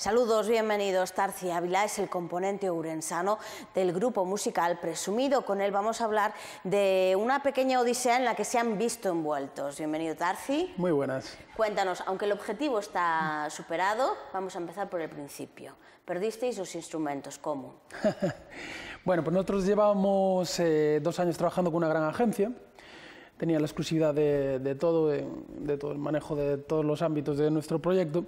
Saludos, bienvenidos. Tarci Ávila es el componente urensano del grupo musical Presumido. Con él vamos a hablar de una pequeña odisea en la que se han visto envueltos. Bienvenido, Tarci. Muy buenas. Cuéntanos, aunque el objetivo está superado, vamos a empezar por el principio. ¿Perdisteis los instrumentos? ¿Cómo? bueno, pues nosotros llevamos eh, dos años trabajando con una gran agencia tenía la exclusividad de, todo, de, todo el manejo de todos los ámbitos de nuestro proyecto.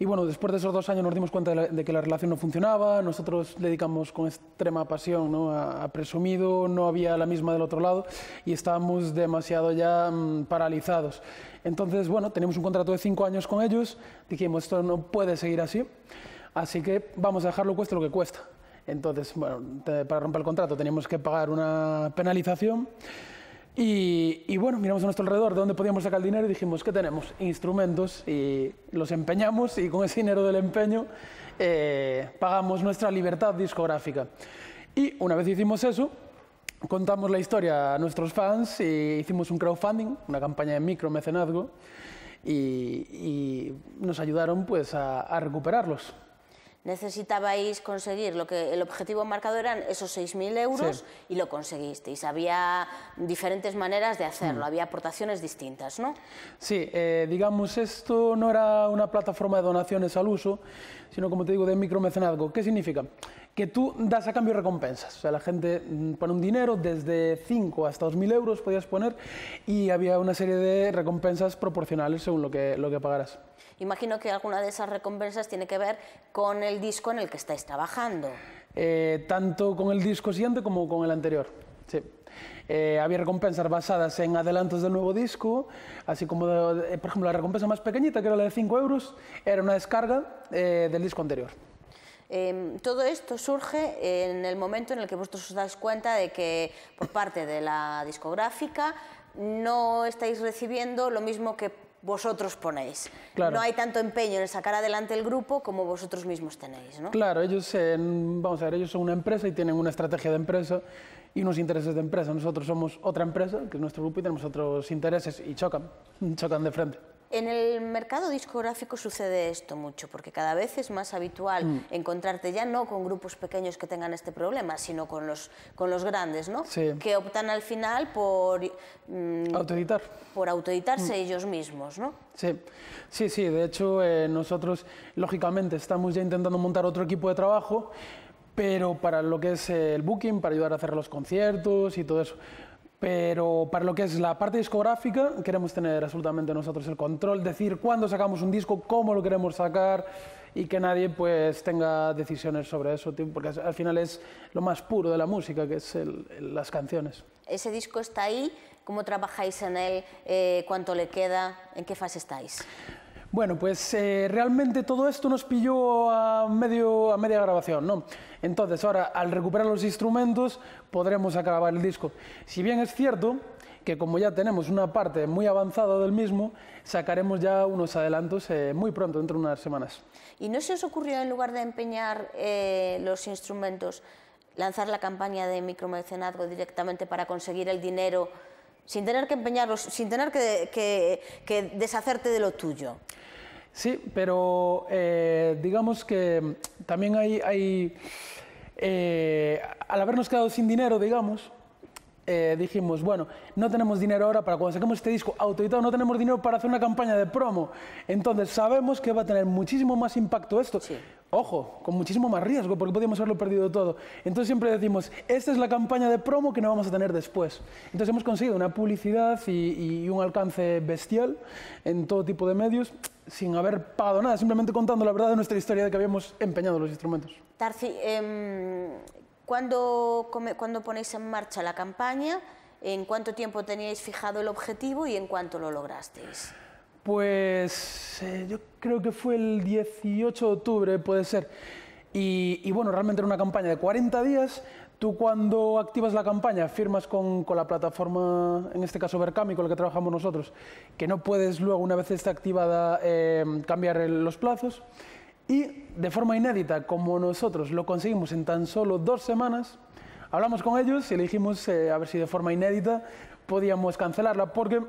Y bueno, después de esos dos años nos dimos cuenta de, que la relación no funcionaba, nosotros dedicamos con extrema pasión ¿no? a, Presumido, no había la misma del otro lado y estábamos demasiado ya mm, paralizados. Entonces, bueno, tenemos un contrato de cinco años con ellos, dijimos, esto no puede seguir así, así que vamos a dejarlo cueste lo que cuesta. Entonces, bueno, para romper el contrato teníamos que pagar una penalización. Y, bueno, miramos a nuestro alrededor de dónde podíamos sacar el dinero y dijimos, ¿qué tenemos? Instrumentos y los empeñamos y con ese dinero del empeño eh, pagamos nuestra libertad discográfica. Y una vez hicimos eso, contamos la historia a nuestros fans y hicimos un crowdfunding, una campaña de micromecenazgo y, y nos ayudaron pues a recuperarlos necesitabais conseguir lo que el objetivo marcado eran esos 6.000 euros y lo conseguisteis. Había diferentes maneras de hacerlo, mm. había aportaciones distintas, ¿no? Sí, eh, digamos, esto no era una plataforma de donaciones al uso, sino como te digo, de micromecenazgo. ¿Qué significa? que tú das a cambio recompensas. O sea, la gente mm, pone un dinero desde 5 hasta 2.000 euros, podías poner, y había una serie de recompensas proporcionales según lo que, lo que pagaras. Imagino que alguna de esas recompensas tiene que ver con el disco en el que estáis trabajando. Eh, tanto con el disco siguiente como con el anterior. Sí. Eh, había recompensas basadas en adelantos del nuevo disco, así como, eh, por ejemplo, la recompensa más pequeñita, que era la de 5 euros, era una descarga del disco anterior. Em, todo esto surge en el momento en el que vosotros os dais cuenta de que por parte de la discográfica no estáis recibiendo lo mismo que vosotros ponéis. No hay tanto empeño en sacar adelante el grupo como vosotros mismos tenéis, ¿no? Claro, ellos, vamos a ver, ellos son una empresa y tienen una estrategia de empresa y unos intereses de empresa. Nosotros somos otra empresa, que es nuestro grupo, y tenemos otros intereses y chocan, chocan de frente. En el mercado discográfico sucede esto mucho, porque cada vez es más habitual mm. encontrarte ya no con grupos pequeños que tengan este problema, sino con los, con los grandes, ¿no? Que optan al final por... Mm, Autoeditar. Por autoeditarse mm. ellos mismos, ¿no? Sí, sí, sí. De hecho, eh, nosotros, lógicamente, estamos ya intentando montar otro equipo de trabajo, pero para lo que es el booking, para ayudar a hacer los conciertos y todo eso pero para lo que es la parte discográfica, queremos tener absolutamente nosotros el control, decir cuándo sacamos un disco, cómo lo queremos sacar y que nadie pues tenga decisiones sobre eso, porque al final es lo más puro de la música, que es las canciones. Ese disco está ahí, ¿cómo trabajáis en él? Eh, ¿Cuánto le queda? ¿En qué fase estáis? Bueno, pues eh, realmente todo esto nos pilló a, medio, a media grabación, ¿no? Entonces, ahora, al recuperar los instrumentos, podremos acabar el disco. Si bien es cierto que como ya tenemos una parte muy avanzada del mismo, sacaremos ya unos adelantos eh, muy pronto, dentro de unas semanas. ¿Y no se os ocurrió, en lugar de empeñar eh, los instrumentos, lanzar la campaña de micromecenazgo directamente para conseguir el dinero sin tener que empeñarlos, sin tener que, deshacerte de lo tuyo. Sí, pero eh, digamos que también hay, eh, al habernos quedado sin dinero, digamos, eh, dijimos, bueno, no tenemos dinero ahora para cuando saquemos este disco autorizado, no tenemos dinero para hacer una campaña de promo. Entonces sabemos que va a tener muchísimo más impacto esto ojo, con muchísimo más riesgo, porque podíamos haberlo perdido todo. Entonces siempre decimos, esta es la campaña de promo que no vamos a tener después. Entonces hemos conseguido una publicidad y, un alcance bestial en todo tipo de medios, sin haber pagado nada, simplemente contando la verdad de nuestra historia de que habíamos empeñado los instrumentos. Tarci, em, ¿cuándo, ¿cuándo ponéis en marcha la campaña? ¿En cuánto tiempo teníais fijado el objetivo y en cuánto lo lograsteis? Pues eh, yo creo que fue el 18 de octubre, puede ser. Y, bueno, realmente era una campaña de 40 días. Tú cuando activas la campaña, firmas con, la plataforma, en este caso Verkami, con la que trabajamos nosotros, que no puedes luego, una vez está activada, eh, cambiar los plazos. Y de forma inédita, como nosotros lo conseguimos en tan solo dos semanas, hablamos con ellos y le dijimos eh, a ver si de forma inédita podíamos cancelarla, porque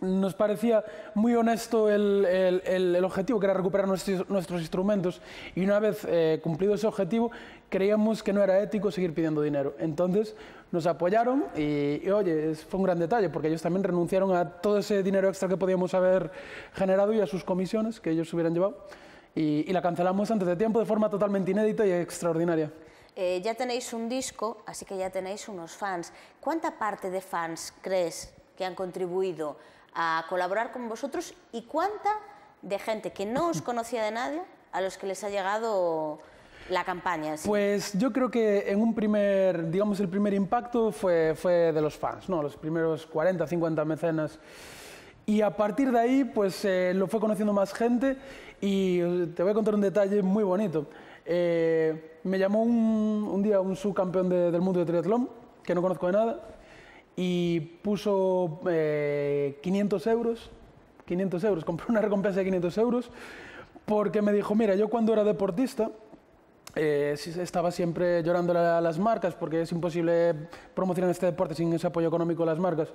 nos parecía muy honesto el, objetivo, que era recuperar nuestros, instrumentos, y una vez eh, cumplido ese objetivo, creíamos que no era ético seguir pidiendo dinero. Entonces nos apoyaron y, oye, fue un gran detalle, porque ellos también renunciaron a todo ese dinero extra que podíamos haber generado y a sus comisiones que ellos hubieran llevado, y, la cancelamos antes de tiempo de forma totalmente inédita y extraordinaria. Eh, ya tenéis un disco, así que ya tenéis unos fans. ¿Cuánta parte de fans crees que han contribuido? a colaborar con vosotros y cuánta de gente que no os conocía de nadie a los que les ha llegado la campaña? Pues yo creo que en un primer, digamos, el primer impacto fue, fue de los fans, ¿no? Los primeros 40, 50 mecenas. Y a partir de ahí, pues eh, lo fue conociendo más gente y te voy a contar un detalle muy bonito. Eh, me llamó un, día un subcampeón del mundo de triatlón, que no conozco de nada, y puso 500 eh, euros, 500 euros, compré una recompensa de 500 euros, porque me dijo, mira, yo cuando era deportista, eh, estaba siempre llorando a las marcas porque es imposible promocionar este deporte sin ese apoyo económico de las marcas.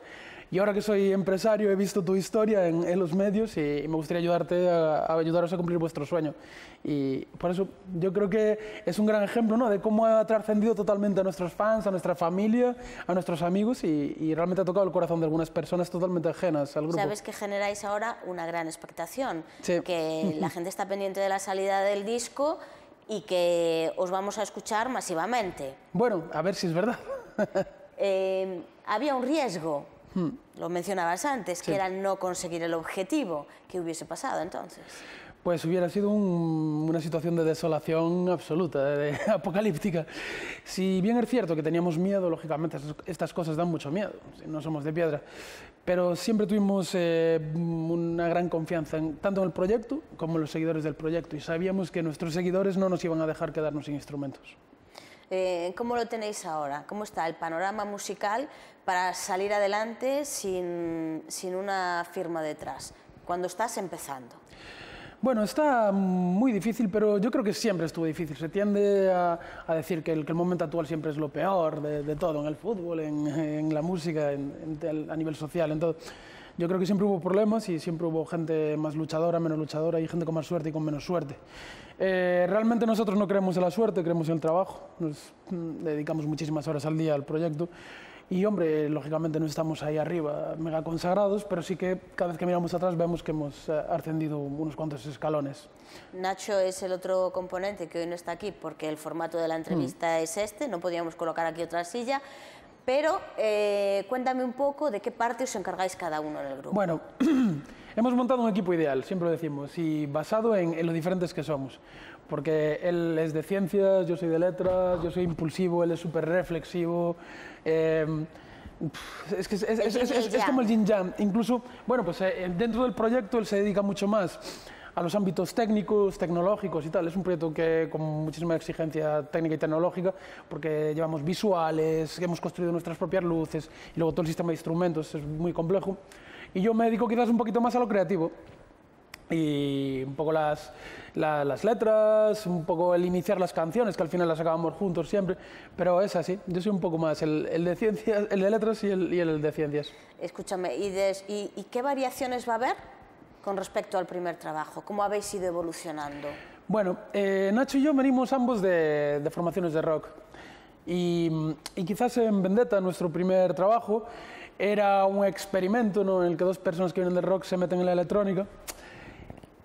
Y ahora que soy empresario, he visto tu historia en, los medios y, me gustaría ayudarte a, ayudaros a cumplir vuestro sueño. Y por eso yo creo que es un gran ejemplo ¿no? de cómo ha trascendido totalmente a nuestros fans, a nuestra familia, a nuestros amigos y, realmente ha tocado el corazón de algunas personas totalmente ajenas al grupo. Sabes que generáis ahora una gran expectación, sí. que la gente está pendiente de la salida del disco y que os vamos a escuchar masivamente. Bueno, a ver si es verdad. Eh, había un riesgo lo mencionabas antes, que era no conseguir el objetivo. que hubiese pasado entonces? Pues hubiera sido una situación de desolación absoluta, apocalíptica. Si bien es cierto que teníamos miedo, lógicamente estas cosas dan mucho miedo, no somos de piedra, pero siempre tuvimos eh, una gran confianza tanto en el proyecto como en los seguidores del proyecto y sabíamos que nuestros seguidores no nos iban a dejar quedarnos sin instrumentos. Eh, ¿Cómo lo tenéis ahora? ¿Cómo está el panorama musical para salir adelante sin, una firma detrás? Cuando estás empezando. Bueno, está muy difícil, pero yo creo que siempre estuvo difícil. Se tiende a, decir que el, momento actual siempre es lo peor de, todo, en el fútbol, en, la música, a nivel social. en todo yo creo que siempre hubo problemas y siempre hubo gente más luchadora, menos luchadora y gente con más suerte y con menos suerte. Eh, realmente nosotros no creemos en la suerte, creemos en el trabajo, nos mm, dedicamos muchísimas horas al día al proyecto. Y hombre, lógicamente no estamos ahí arriba mega consagrados, pero sí que cada vez que miramos atrás vemos que hemos eh, ascendido unos cuantos escalones. Nacho es el otro componente que hoy no está aquí porque el formato de la mm. entrevista es este, no podíamos colocar aquí otra silla, pero eh, cuéntame un poco de qué parte os encargáis cada uno en el grupo. Bueno, hemos montado un equipo ideal, siempre lo decimos, y basado en, en los diferentes que somos. Porque él es de ciencias, yo soy de letras, yo soy impulsivo, él es súper reflexivo. Em, es, como el yin yang. Incluso, bueno, pues eh, dentro del proyecto él se dedica mucho más a los ámbitos técnicos, tecnológicos y tal. Es un proyecto que con muchísima exigencia técnica y tecnológica, porque llevamos visuales, hemos construido nuestras propias luces y luego todo el sistema de instrumentos es muy complejo. Y yo me dedico quizás un poquito más a lo creativo y un poco las, las letras, un poco el iniciar las canciones, que al final las acabamos juntos siempre, pero es así, yo soy un poco más el, de, ciencias, de letras y el, de ciencias. Escúchame, y, ¿y qué variaciones va a haber? con respecto al primer trabajo? ¿Cómo habéis ido evolucionando? Bueno, eh, Nacho y yo venimos ambos de, formaciones de rock. Y, quizás en Vendetta, nuestro primer trabajo, era un experimento en el que dos personas que vienen de rock se meten en la electrónica.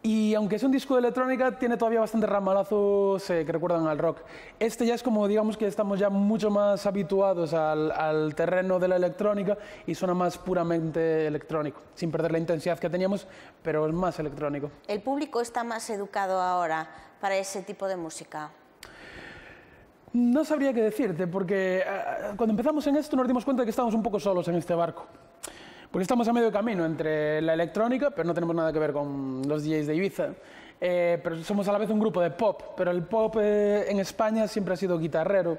Y aunque es un disco de electrónica, tiene todavía bastantes ramalazos eh, que recuerdan al rock. Este ya es como, digamos que estamos ya mucho más habituados al, terreno de la electrónica y suena más puramente electrónico, sin perder la intensidad que teníamos, pero es más electrónico. ¿El público está más educado ahora para ese tipo de música? No sabría qué decirte, porque eh, cuando empezamos en esto nos dimos cuenta de que estábamos un poco solos en este barco. Pues estamos a medio camino entre la electrónica, pero no tenemos nada que ver con los DJs de Ibiza. Eh, pero somos a la vez un grupo de pop, pero el pop eh, en España siempre ha sido guitarrero.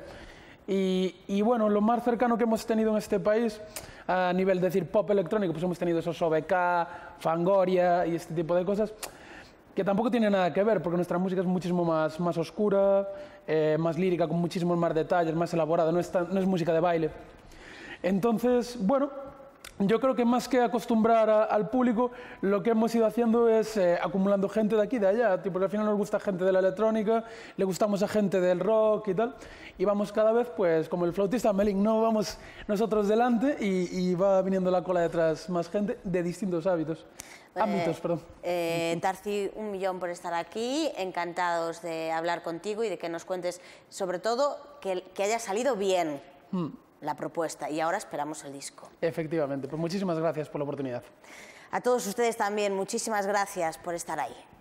Y, bueno, lo más cercano que hemos tenido en este país a nivel de decir pop electrónico, pues hemos tenido esos OBK, Fangoria y este tipo de cosas, que tampoco tiene nada que ver, porque nuestra música es muchísimo más, más oscura, eh, más lírica, con muchísimos más detalles, más elaborada, no es música de baile. Entonces, bueno, yo creo que más que acostumbrar al público, lo que hemos ido haciendo es eh, acumulando gente de aquí, de allá. Tipo, al final nos gusta gente de la electrónica, le gustamos a gente del rock y tal. Y vamos cada vez, pues, como el flautista Melin, no vamos nosotros delante y, va viniendo la cola detrás más gente de distintos hábitos. Pues, ámbitos. Perdón. Eh, un millón por estar aquí. Encantados de hablar contigo y de que nos cuentes, sobre todo, que, que haya salido bien. Hmm la propuesta y ahora esperamos el disco. Efectivamente, pues muchísimas gracias por la oportunidad. A todos ustedes también, muchísimas gracias por estar ahí.